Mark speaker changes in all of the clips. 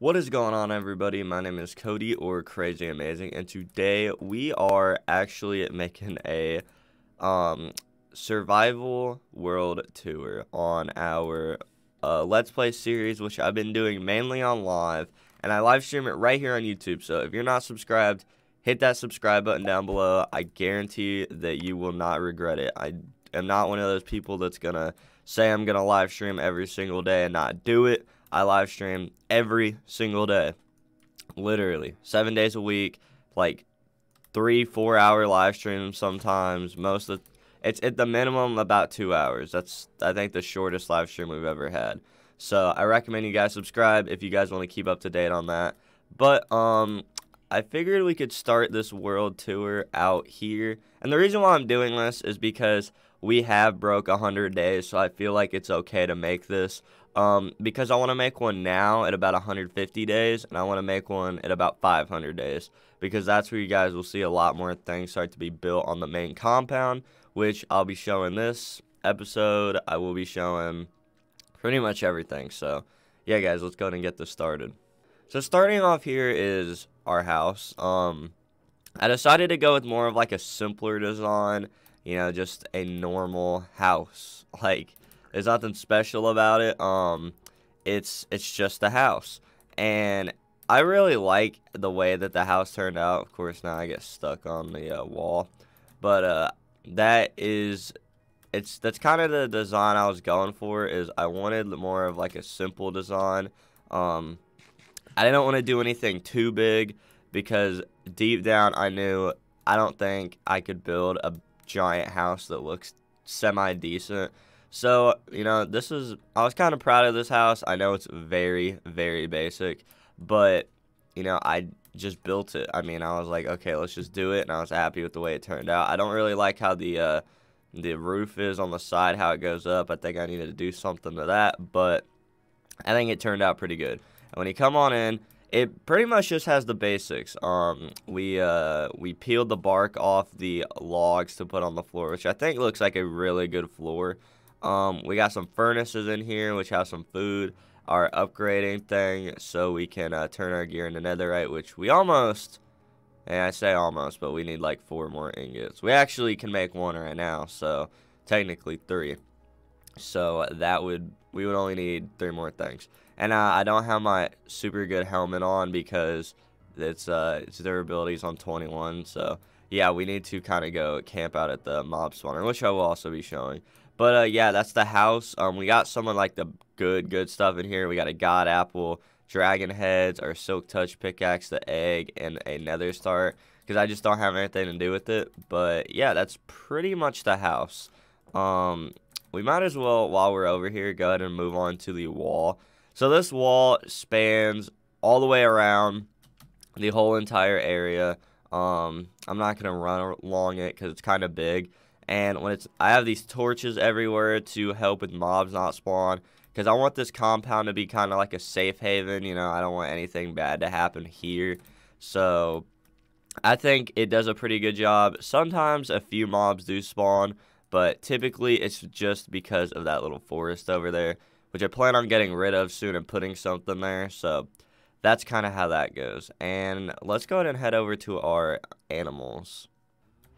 Speaker 1: What is going on everybody? My name is Cody or Crazy Amazing and today we are actually making a um, survival world tour on our uh, Let's Play series which I've been doing mainly on live and I live stream it right here on YouTube so if you're not subscribed hit that subscribe button down below. I guarantee that you will not regret it. I am not one of those people that's gonna say I'm gonna live stream every single day and not do it I live stream every single day, literally seven days a week, like three, four hour live streams sometimes. Most of it's at the minimum about two hours. That's I think the shortest live stream we've ever had. So I recommend you guys subscribe if you guys want to keep up to date on that. But um, I figured we could start this world tour out here. And the reason why I'm doing this is because we have broke 100 days, so I feel like it's okay to make this um, because I want to make one now at about 150 days, and I want to make one at about 500 days, because that's where you guys will see a lot more things start to be built on the main compound, which I'll be showing this episode. I will be showing pretty much everything. So, yeah, guys, let's go ahead and get this started. So, starting off here is our house. Um, I decided to go with more of like a simpler design, you know, just a normal house. Like, there's nothing special about it. Um, it's it's just a house, and I really like the way that the house turned out. Of course, now I get stuck on the uh, wall, but uh, that is it's that's kind of the design I was going for. Is I wanted more of like a simple design. Um, I didn't want to do anything too big because deep down I knew I don't think I could build a giant house that looks semi decent so, you know, this is, I was kind of proud of this house. I know it's very, very basic, but, you know, I just built it. I mean, I was like, okay, let's just do it, and I was happy with the way it turned out. I don't really like how the, uh, the roof is on the side, how it goes up. I think I needed to do something to that, but I think it turned out pretty good. And when you come on in, it pretty much just has the basics. Um, we uh, we peeled the bark off the logs to put on the floor, which I think looks like a really good floor. Um, we got some furnaces in here, which have some food. Our upgrading thing, so we can uh, turn our gear into netherite, which we almost... And I say almost, but we need like four more ingots. We actually can make one right now, so technically three. So that would we would only need three more things. And uh, I don't have my super good helmet on because it's uh its is on 21. So yeah, we need to kind of go camp out at the mob spawner, which I will also be showing. But uh, yeah, that's the house. Um, we got some of like the good, good stuff in here. We got a god apple, dragon heads, our silk touch pickaxe, the egg, and a nether star. Because I just don't have anything to do with it. But yeah, that's pretty much the house. Um, we might as well, while we're over here, go ahead and move on to the wall. So this wall spans all the way around the whole entire area. Um, I'm not going to run along it because it's kind of big and when it's I have these torches everywhere to help with mobs not spawn because I want this compound to be kind of like a safe haven you know I don't want anything bad to happen here so I think it does a pretty good job sometimes a few mobs do spawn but typically it's just because of that little forest over there which I plan on getting rid of soon and putting something there so that's kind of how that goes and let's go ahead and head over to our animals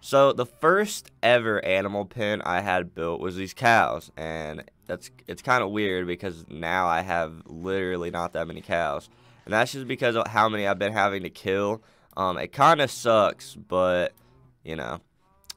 Speaker 1: so the first ever animal pen I had built was these cows, and that's it's kind of weird because now I have literally not that many cows, and that's just because of how many I've been having to kill. Um, it kind of sucks, but you know,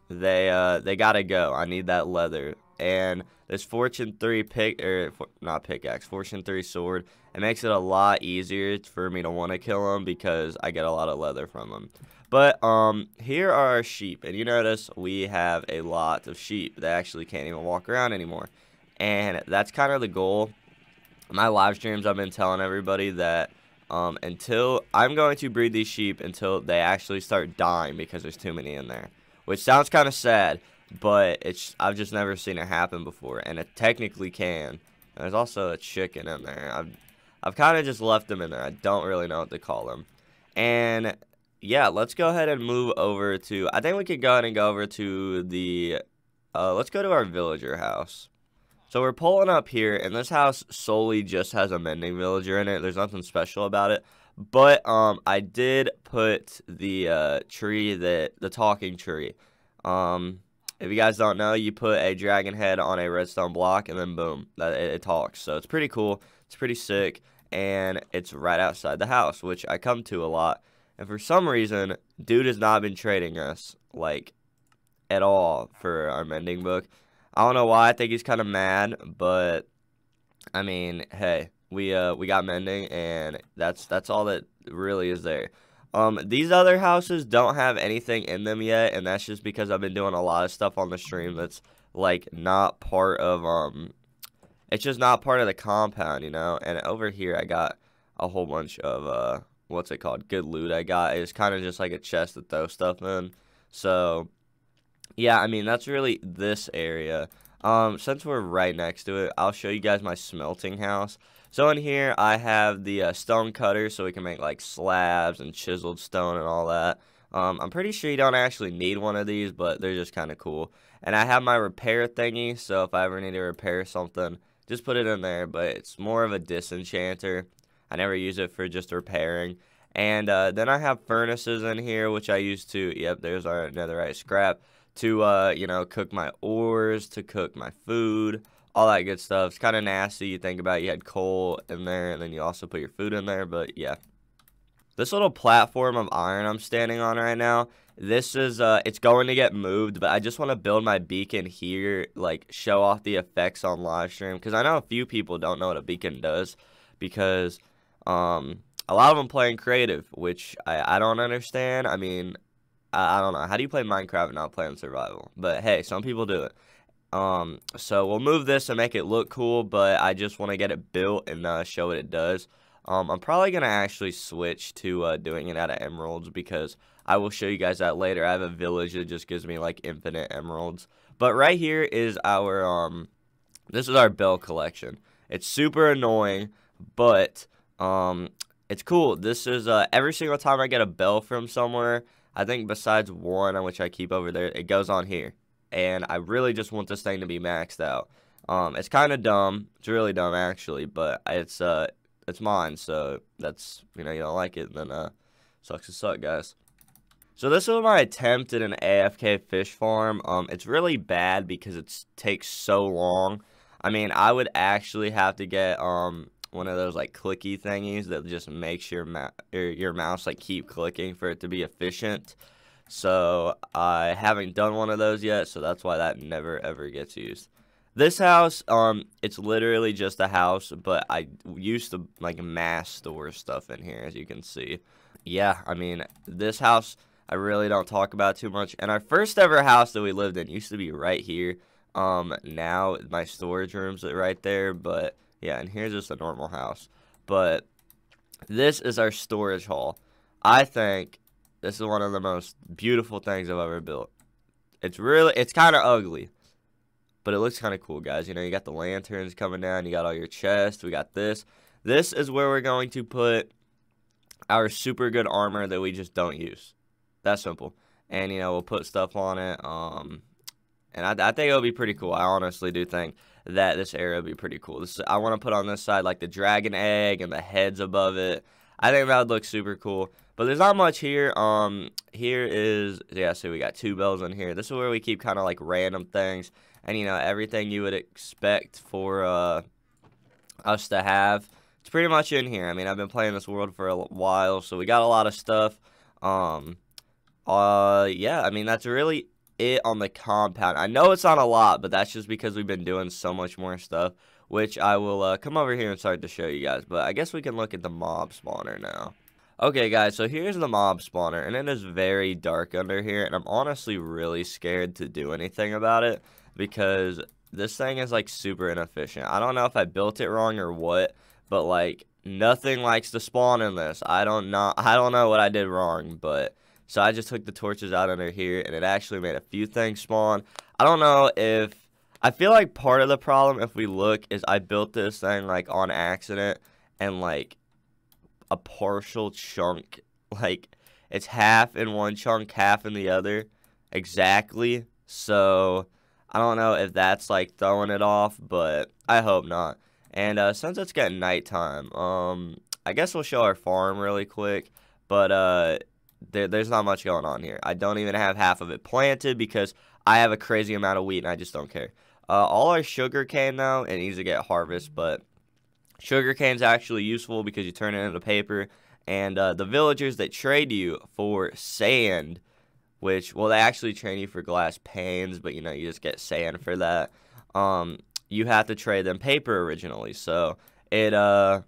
Speaker 1: they uh, they gotta go. I need that leather, and this Fortune three pick or er, for, not pickaxe, Fortune three sword. It makes it a lot easier for me to want to kill them because I get a lot of leather from them. But um, here are our sheep, and you notice we have a lot of sheep. They actually can't even walk around anymore, and that's kind of the goal. My live streams, I've been telling everybody that um, until I'm going to breed these sheep until they actually start dying because there's too many in there, which sounds kind of sad, but it's I've just never seen it happen before, and it technically can. there's also a chicken in there. I've I've kind of just left them in there. I don't really know what to call them. And yeah, let's go ahead and move over to. I think we could go ahead and go over to the. Uh, let's go to our villager house. So we're pulling up here, and this house solely just has a mending villager in it. There's nothing special about it. But um, I did put the uh, tree that the talking tree. Um, if you guys don't know, you put a dragon head on a redstone block, and then boom, that, it, it talks. So it's pretty cool. It's pretty sick, and it's right outside the house, which I come to a lot and for some reason, dude has not been trading us, like, at all for our mending book. I don't know why. I think he's kind of mad, but, I mean, hey, we uh we got mending, and that's that's all that really is there. Um, these other houses don't have anything in them yet, and that's just because I've been doing a lot of stuff on the stream that's, like, not part of, um, it's just not part of the compound, you know? And over here, I got a whole bunch of, uh, what's it called? Good loot I got. It's kind of just like a chest to throw stuff in. So, yeah, I mean, that's really this area. Um, since we're right next to it, I'll show you guys my smelting house. So in here, I have the uh, stone cutter, so we can make like slabs and chiseled stone and all that. Um, I'm pretty sure you don't actually need one of these, but they're just kind of cool. And I have my repair thingy, so if I ever need to repair something, just put it in there. But it's more of a disenchanter. I never use it for just repairing. And uh, then I have furnaces in here, which I use to, yep, there's our netherite scrap, to, uh, you know, cook my ores, to cook my food, all that good stuff. It's kind of nasty. You think about it, you had coal in there, and then you also put your food in there, but yeah. This little platform of iron I'm standing on right now, this is, uh, it's going to get moved, but I just want to build my beacon here, like, show off the effects on live stream, because I know a few people don't know what a beacon does, because um, a lot of them playing creative, which I, I don't understand. I mean, I, I don't know. How do you play Minecraft and not play in survival? But hey, some people do it. Um, so we'll move this and make it look cool, but I just want to get it built and uh, show what it does. Um, I'm probably going to actually switch to uh, doing it out of emeralds because I will show you guys that later. I have a village that just gives me like infinite emeralds. But right here is our, um, this is our bell collection. It's super annoying, but um, it's cool. This is uh, every single time I get a bell from somewhere, I think besides one, which I keep over there, it goes on here. And I really just want this thing to be maxed out. Um, it's kind of dumb. It's really dumb, actually, but it's uh, it's mine, so that's, you know, you don't like it, then uh, sucks to suck, guys. So this was my attempt at an AFK fish farm. Um, it's really bad because it takes so long. I mean, I would actually have to get um one of those like clicky thingies that just makes your, your, your mouse like keep clicking for it to be efficient. So I haven't done one of those yet, so that's why that never ever gets used. This house, um, it's literally just a house, but I used to like mass store stuff in here, as you can see. Yeah, I mean, this house I really don't talk about too much. And our first ever house that we lived in used to be right here. Um, now my storage rooms right there, but yeah, and here's just a normal house. But this is our storage hall. I think this is one of the most beautiful things I've ever built. It's really, it's kind of ugly. But it looks kind of cool, guys. You know, you got the lanterns coming down. You got all your chests. We got this. This is where we're going to put our super good armor that we just don't use. That simple. And, you know, we'll put stuff on it. Um, and I, I think it'll be pretty cool. I honestly do think that this area would be pretty cool. This, I want to put on this side like the dragon egg and the heads above it. I think that would look super cool. But there's not much here. Um, here is yeah. So we got two bells in here. This is where we keep kind of like random things, and you know everything you would expect for uh us to have. It's pretty much in here. I mean, I've been playing this world for a while, so we got a lot of stuff. Um, uh, yeah. I mean, that's really it on the compound. I know it's not a lot, but that's just because we've been doing so much more stuff, which I will uh, come over here and start to show you guys. But I guess we can look at the mob spawner now. Okay, guys, so here's the mob spawner, and it is very dark under here, and I'm honestly really scared to do anything about it because this thing is, like, super inefficient. I don't know if I built it wrong or what, but, like, nothing likes to spawn in this. I don't know, I don't know what I did wrong, but so I just took the torches out under here, and it actually made a few things spawn. I don't know if... I feel like part of the problem, if we look, is I built this thing, like, on accident, and, like, a partial chunk. Like, it's half in one chunk, half in the other, exactly. So, I don't know if that's, like, throwing it off, but I hope not. And uh, since it's getting nighttime, um, I guess we'll show our farm really quick. But uh, there, there's not much going on here. I don't even have half of it planted because I have a crazy amount of wheat and I just don't care. Uh, all our sugar cane though, it needs to get harvested, but sugar cane's actually useful because you turn it into paper. And uh, the villagers that trade you for sand, which well they actually trade you for glass panes, but you know you just get sand for that. Um, you have to trade them paper originally, so it uh,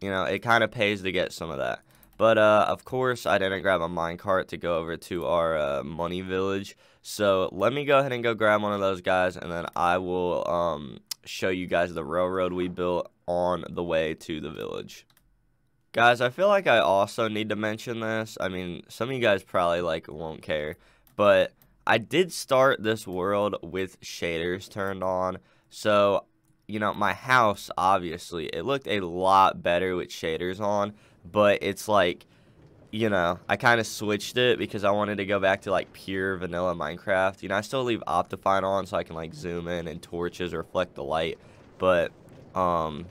Speaker 1: you know it kind of pays to get some of that. But uh, of course, I didn't grab a minecart to go over to our uh, money village. So let me go ahead and go grab one of those guys, and then I will um, show you guys the railroad we built on the way to the village. Guys, I feel like I also need to mention this. I mean, some of you guys probably like won't care, but I did start this world with shaders turned on. So, you know, my house, obviously, it looked a lot better with shaders on but it's like you know, I kind of switched it because I wanted to go back to like pure vanilla Minecraft. You know, I still leave Optifine on so I can like zoom in and torches reflect the light, but um,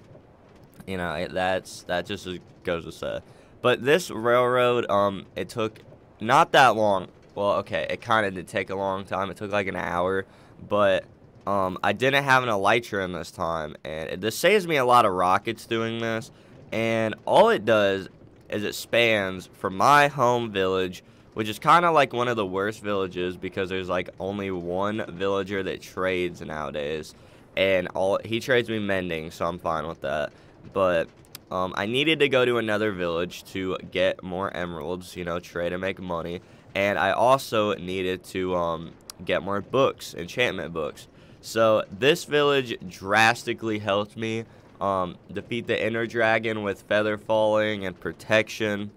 Speaker 1: you know, that's that just goes with say. But this railroad, um, it took not that long. Well, okay, it kind of did take a long time. It took like an hour, but um, I didn't have an elytra in this time, and this saves me a lot of rockets doing this and all it does is it spans from my home village which is kind of like one of the worst villages because there's like only one villager that trades nowadays and all he trades me mending so i'm fine with that but um, i needed to go to another village to get more emeralds you know trade and make money and i also needed to um, get more books enchantment books so this village drastically helped me um, defeat the inner dragon with feather falling and protection.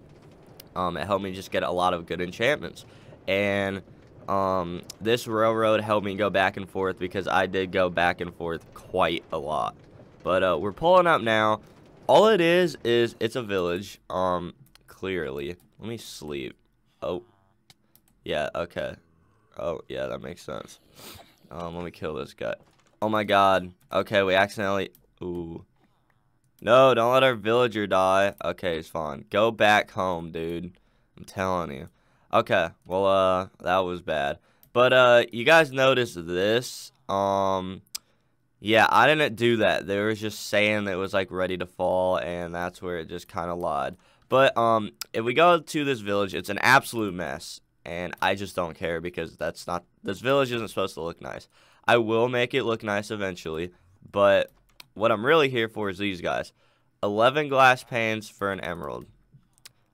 Speaker 1: Um, it helped me just get a lot of good enchantments. And um, this railroad helped me go back and forth because I did go back and forth quite a lot. But uh, we're pulling up now. All it is is it's a village. Um, clearly. Let me sleep. Oh, yeah. Okay. Oh, yeah. That makes sense. Um, let me kill this guy. Oh my God. Okay, we accidentally. Ooh. No, don't let our villager die. Okay, it's fine. Go back home, dude. I'm telling you. Okay, well, uh, that was bad. But, uh, you guys noticed this. Um, yeah, I didn't do that. There was just sand that was, like, ready to fall, and that's where it just kind of lied. But, um, if we go to this village, it's an absolute mess. And I just don't care because that's not, this village isn't supposed to look nice. I will make it look nice eventually, but what I'm really here for is these guys. 11 glass pans for an emerald.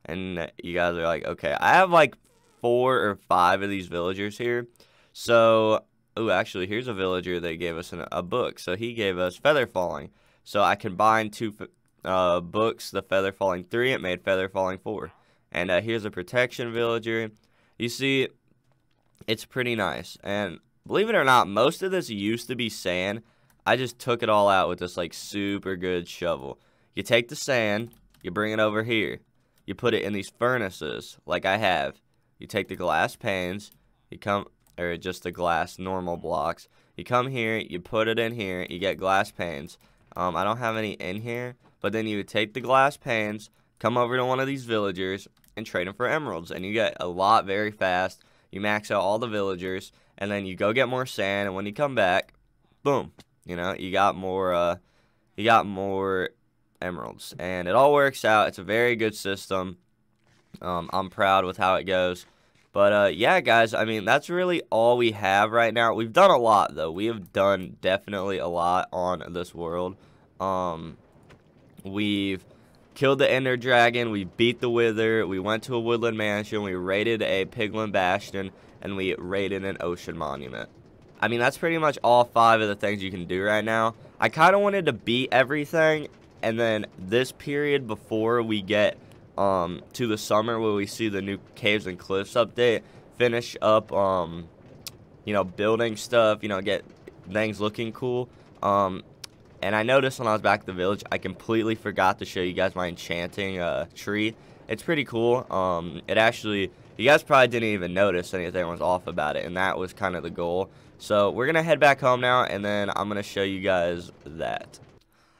Speaker 1: And you guys are like, okay, I have like four or five of these villagers here. So, oh, actually, here's a villager that gave us an, a book. So he gave us Feather Falling. So I combined two uh, books, the Feather Falling 3, it made Feather Falling 4. And uh, here's a Protection Villager. You see, it's pretty nice. And believe it or not, most of this used to be sand, I just took it all out with this like super good shovel. You take the sand, you bring it over here. You put it in these furnaces like I have. You take the glass panes, you come or just the glass normal blocks. You come here, you put it in here, you get glass panes. Um, I don't have any in here, but then you would take the glass panes, come over to one of these villagers, and trade them for emeralds. And you get a lot very fast. You max out all the villagers, and then you go get more sand, and when you come back, boom, you know, you got more uh, you got more emeralds, and it all works out. It's a very good system. Um, I'm proud with how it goes. But uh, yeah, guys, I mean, that's really all we have right now. We've done a lot, though. We have done definitely a lot on this world. Um, we've killed the Ender Dragon. We beat the Wither. We went to a woodland mansion. We raided a Piglin Bastion. And we raided an ocean monument. I mean, that's pretty much all five of the things you can do right now. I kind of wanted to beat everything, and then this period before we get um, to the summer where we see the new Caves and Cliffs update, finish up, um, you know, building stuff, you know, get things looking cool. Um, and I noticed when I was back at the village, I completely forgot to show you guys my enchanting uh, tree. It's pretty cool. Um, it actually you guys probably didn't even notice anything was off about it, and that was kind of the goal. So we're going to head back home now, and then I'm going to show you guys that.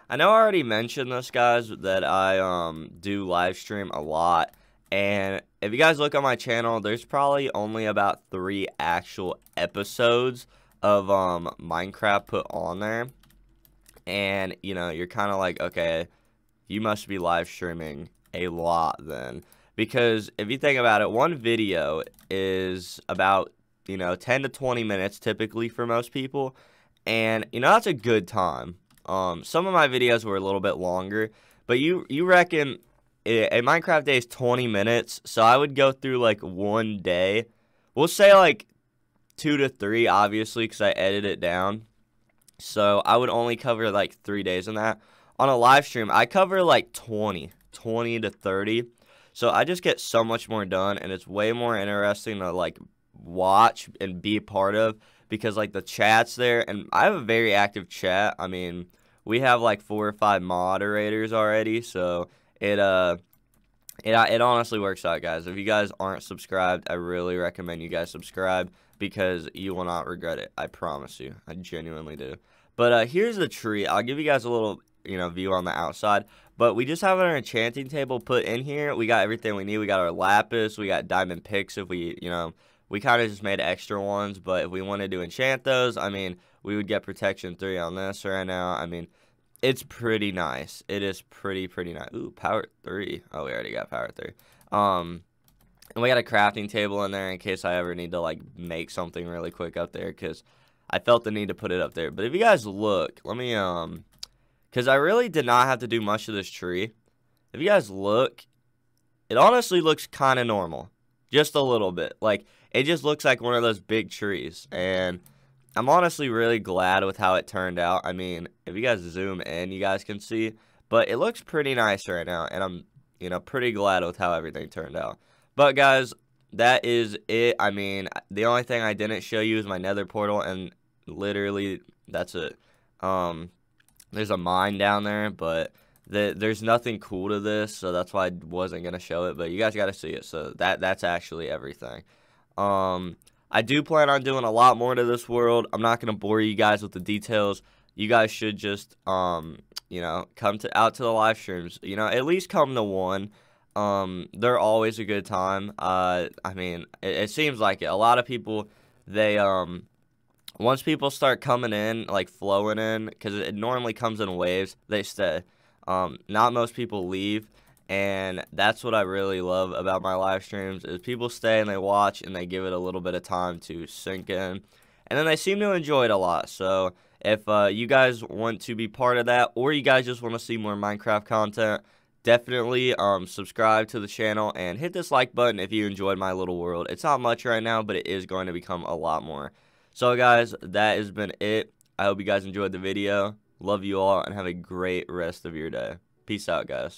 Speaker 1: I know I already mentioned this, guys, that I um, do live stream a lot. And if you guys look on my channel, there's probably only about three actual episodes of um, Minecraft put on there. And, you know, you're kind of like, okay, you must be live streaming a lot then because if you think about it, one video is about, you know, 10 to 20 minutes typically for most people. And, you know, that's a good time. Um, some of my videos were a little bit longer, but you, you reckon a Minecraft day is 20 minutes. So I would go through like one day. We'll say like two to three, obviously, because I edit it down. So I would only cover like three days in that. On a live stream, I cover like 20, 20 to 30. So I just get so much more done, and it's way more interesting to like watch and be a part of because like the chat's there, and I have a very active chat. I mean, we have like four or five moderators already, so it uh. It, uh, it honestly works out, guys. If you guys aren't subscribed, I really recommend you guys subscribe because you will not regret it. I promise you. I genuinely do. But uh, here's the tree. I'll give you guys a little you know, view on the outside. But we just have our enchanting table put in here. We got everything we need. We got our lapis. We got diamond picks if we, you know, we kind of just made extra ones. But if we wanted to enchant those, I mean, we would get protection 3 on this right now. I mean, it's pretty nice. It is pretty, pretty nice. Ooh, power 3. Oh, we already got power 3. Um, and we got a crafting table in there in case I ever need to, like, make something really quick up there. Because I felt the need to put it up there. But if you guys look, let me, um because I really did not have to do much of this tree. If you guys look, it honestly looks kind of normal, just a little bit. Like, it just looks like one of those big trees, and I'm honestly really glad with how it turned out. I mean, if you guys zoom in, you guys can see, but it looks pretty nice right now, and I'm, you know, pretty glad with how everything turned out. But, guys, that is it. I mean, the only thing I didn't show you is my nether portal, and literally, that's it. Um, there's a mine down there, but the, there's nothing cool to this, so that's why I wasn't gonna show it. But you guys gotta see it. So that that's actually everything. Um, I do plan on doing a lot more to this world. I'm not gonna bore you guys with the details. You guys should just um, you know, come to out to the live streams. You know, at least come to one. Um, they're always a good time. Uh, I mean, it, it seems like it. A lot of people they um once people start coming in, like flowing in, because it normally comes in waves, they stay. Um, not most people leave, and that's what I really love about my live streams is people stay and they watch and they give it a little bit of time to sink in, and then they seem to enjoy it a lot. So if uh, you guys want to be part of that, or you guys just want to see more Minecraft content, definitely um, subscribe to the channel and hit this like button if you enjoyed my little world. It's not much right now, but it is going to become a lot more. So guys, that has been it. I hope you guys enjoyed the video. Love you all and have a great rest of your day. Peace out, guys.